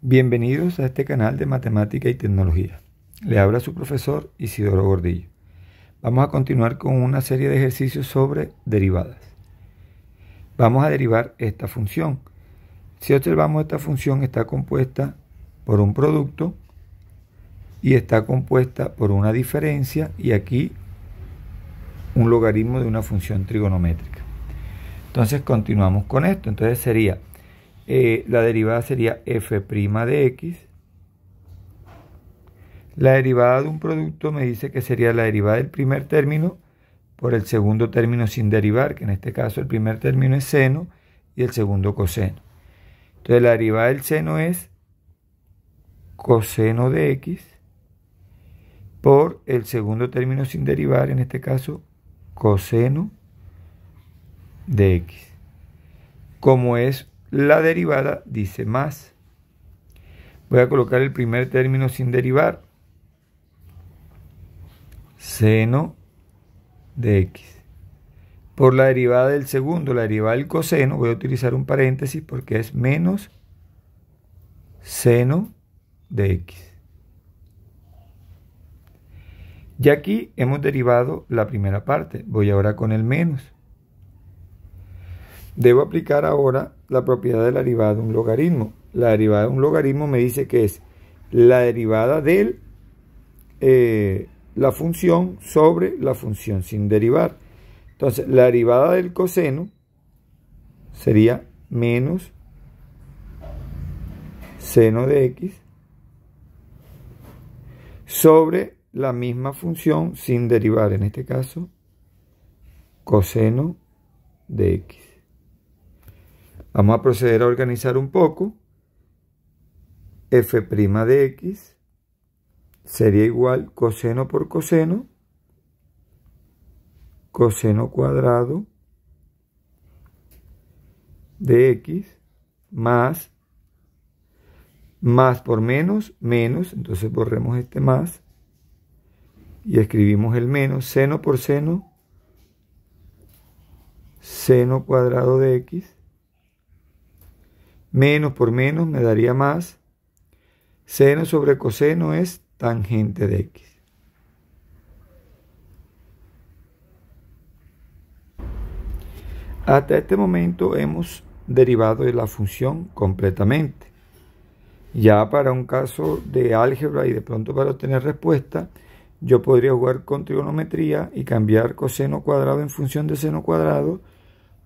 Bienvenidos a este canal de Matemática y Tecnología. Le habla su profesor Isidoro Gordillo. Vamos a continuar con una serie de ejercicios sobre derivadas. Vamos a derivar esta función. Si observamos esta función está compuesta por un producto y está compuesta por una diferencia y aquí un logaritmo de una función trigonométrica. Entonces continuamos con esto. Entonces sería eh, la derivada sería f' de x. La derivada de un producto me dice que sería la derivada del primer término por el segundo término sin derivar, que en este caso el primer término es seno y el segundo coseno. Entonces la derivada del seno es coseno de x por el segundo término sin derivar, en este caso coseno de x. Como es la derivada dice más. Voy a colocar el primer término sin derivar. Seno de x. Por la derivada del segundo, la derivada del coseno, voy a utilizar un paréntesis porque es menos seno de x. Y aquí hemos derivado la primera parte. Voy ahora con el menos. Debo aplicar ahora la propiedad de la derivada de un logaritmo. La derivada de un logaritmo me dice que es la derivada de eh, la función sobre la función sin derivar. Entonces, la derivada del coseno sería menos seno de x sobre la misma función sin derivar, en este caso, coseno de x. Vamos a proceder a organizar un poco. f' de x sería igual coseno por coseno, coseno cuadrado de x más, más por menos, menos, entonces borremos este más y escribimos el menos, seno por seno, seno cuadrado de x Menos por menos me daría más. Seno sobre coseno es tangente de x. Hasta este momento hemos derivado de la función completamente. Ya para un caso de álgebra y de pronto para obtener respuesta, yo podría jugar con trigonometría y cambiar coseno cuadrado en función de seno cuadrado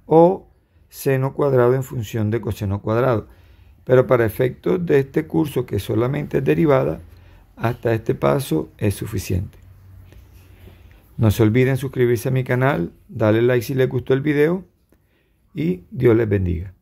o seno cuadrado en función de coseno cuadrado. Pero para efectos de este curso, que solamente es derivada, hasta este paso es suficiente. No se olviden suscribirse a mi canal, darle like si les gustó el video y Dios les bendiga.